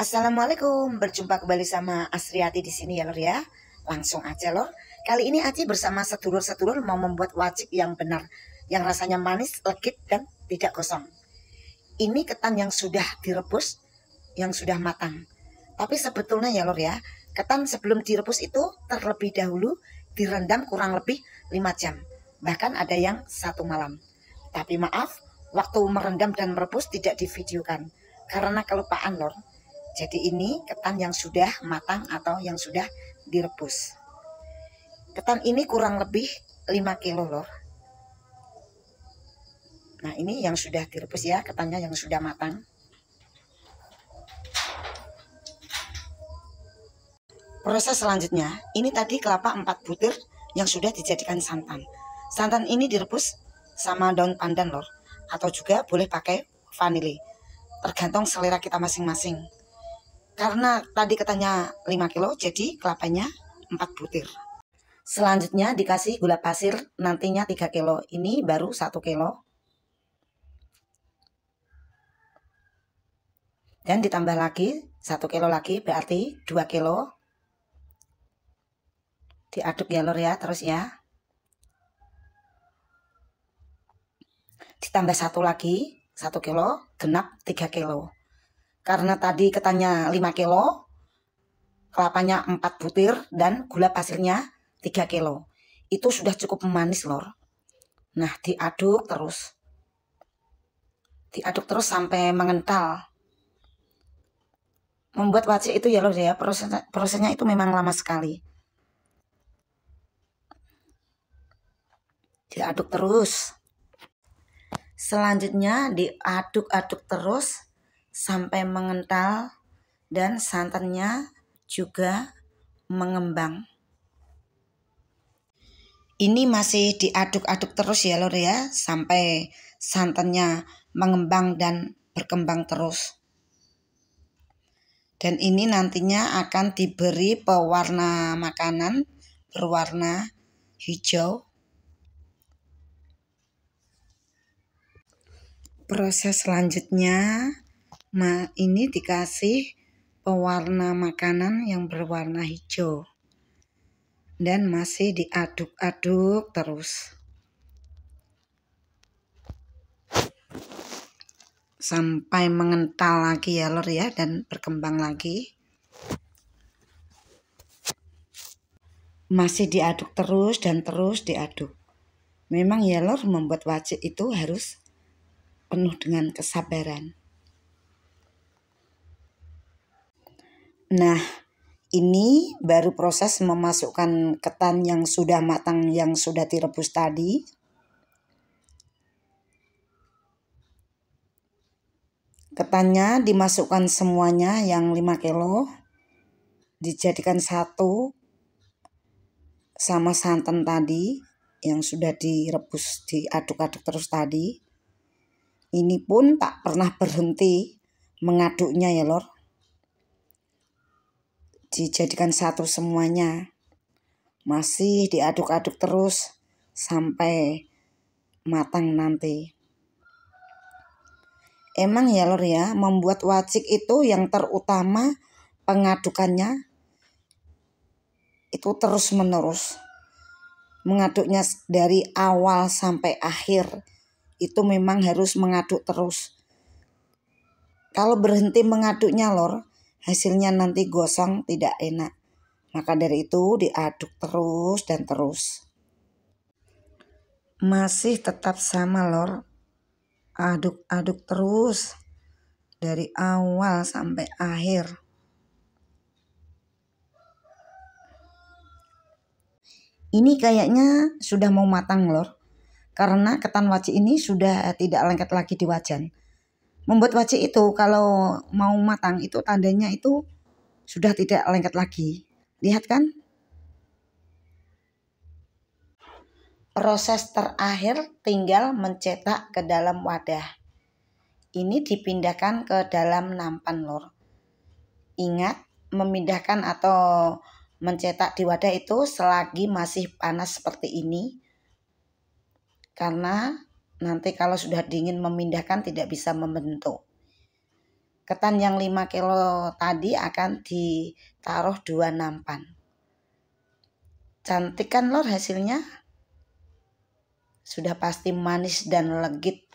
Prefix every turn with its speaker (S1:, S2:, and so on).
S1: Assalamualaikum, berjumpa kembali sama Asriati di sini ya lor ya. Langsung aja lor. Kali ini Aci bersama sedulur-sedulur mau membuat wajik yang benar, yang rasanya manis, legit dan tidak kosong. Ini ketan yang sudah direbus, yang sudah matang. Tapi sebetulnya ya lor ya, ketan sebelum direbus itu terlebih dahulu direndam kurang lebih 5 jam. Bahkan ada yang satu malam. Tapi maaf, waktu merendam dan merebus tidak divideokan karena kelupaan lor jadi ini ketan yang sudah matang atau yang sudah direbus. Ketan ini kurang lebih 5 kilo loh Nah ini yang sudah direbus ya, ketannya yang sudah matang. Proses selanjutnya, ini tadi kelapa 4 butir yang sudah dijadikan santan. Santan ini direbus sama daun pandan lor, atau juga boleh pakai vanili. Tergantung selera kita masing-masing. Karena tadi katanya 5 kilo jadi kelapanya 4 butir. Selanjutnya dikasih gula pasir nantinya 3 kilo. Ini baru 1 kilo. Dan ditambah lagi 1 kilo lagi berarti 2 kilo. Diaduk ya lor ya terus ya. Ditambah satu lagi 1 kilo genap 3 kilo. Karena tadi ketannya 5 kilo, kelapanya 4 butir, dan gula pasirnya 3 kilo. Itu sudah cukup manis lor. Nah diaduk terus. Diaduk terus sampai mengental. Membuat wajah itu ya lor ya, prosesnya, prosesnya itu memang lama sekali. Diaduk terus. Selanjutnya diaduk-aduk terus sampai mengental dan santannya juga mengembang. Ini masih diaduk-aduk terus ya lor ya sampai santannya mengembang dan berkembang terus. Dan ini nantinya akan diberi pewarna makanan berwarna hijau. Proses selanjutnya Ma, ini dikasih pewarna makanan yang berwarna hijau dan masih diaduk-aduk terus sampai mengental lagi ya lor ya dan berkembang lagi masih diaduk terus dan terus diaduk memang ya lor membuat wajik itu harus penuh dengan kesabaran Nah, ini baru proses memasukkan ketan yang sudah matang yang sudah direbus tadi. Ketannya dimasukkan semuanya yang 5 kilo. Dijadikan satu sama santan tadi yang sudah direbus diaduk-aduk terus tadi. Ini pun tak pernah berhenti mengaduknya ya lor dijadikan satu semuanya. Masih diaduk-aduk terus sampai matang nanti. Emang ya lor ya, membuat wajik itu yang terutama pengadukannya itu terus menerus. Mengaduknya dari awal sampai akhir itu memang harus mengaduk terus. Kalau berhenti mengaduknya lor, hasilnya nanti gosong tidak enak. Maka dari itu diaduk terus dan terus. Masih tetap sama lor. Aduk-aduk terus dari awal sampai akhir. Ini kayaknya sudah mau matang lor. Karena ketan waci ini sudah tidak lengket lagi di wajan. Membuat wajik itu kalau mau matang itu tandanya itu sudah tidak lengket lagi. Lihat kan? Proses terakhir tinggal mencetak ke dalam wadah. Ini dipindahkan ke dalam nampan lor. Ingat, memindahkan atau mencetak di wadah itu selagi masih panas seperti ini karena nanti kalau sudah dingin memindahkan tidak bisa membentuk. Ketan yang 5 kilo tadi akan ditaruh dua nampan. Cantik kan lor hasilnya? Sudah pasti manis dan legit